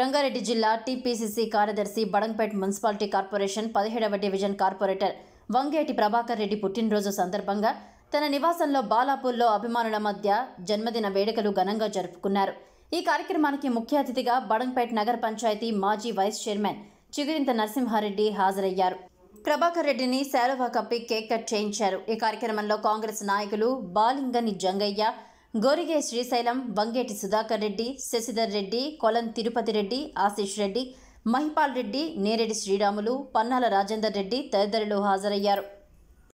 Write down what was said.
రంగారెడ్డి జిల్లా టీపీసీసీ కార్యదర్శి Badangpet municipality corporation పదిహేడవ డివిజన్ కార్పొరేటర్ వంగేటి ప్రభాకర్ రెడ్డి పుట్టినరోజు సందర్భంగా తన నివాసంలో బాలాపూర్లో అభిమానుల మధ్య జన్మదిన వేడుకలు ఘనంగా జరుపుకున్నారు ఈ కార్యక్రమానికి ముఖ్య అతిథిగా బడంపేట్ నగర పంచాయతీ మాజీ వైస్ చైర్మన్ చిగురింత నరసింహారెడ్డి హాజరయ్యారు ప్రభాకర్ రెడ్డిని శాలువా కప్పి కేక్ కట్ చేయించారు ఈ కార్యక్రమంలో కాంగ్రెస్ నాయకులు బాలింగని జంగయ్య గోరిగే శ్రీశైలం వంగేటి సుధాకర్ రెడ్డి శశిధర్ రెడ్డి కొలం తిరుపతి రెడ్డి ఆశీష్ రెడ్డి మహిపాల్ రెడ్డి నేరెడ్డి శ్రీరాములు పన్నాల రాజేందర్ రెడ్డి తదితరులు హాజరయ్యారు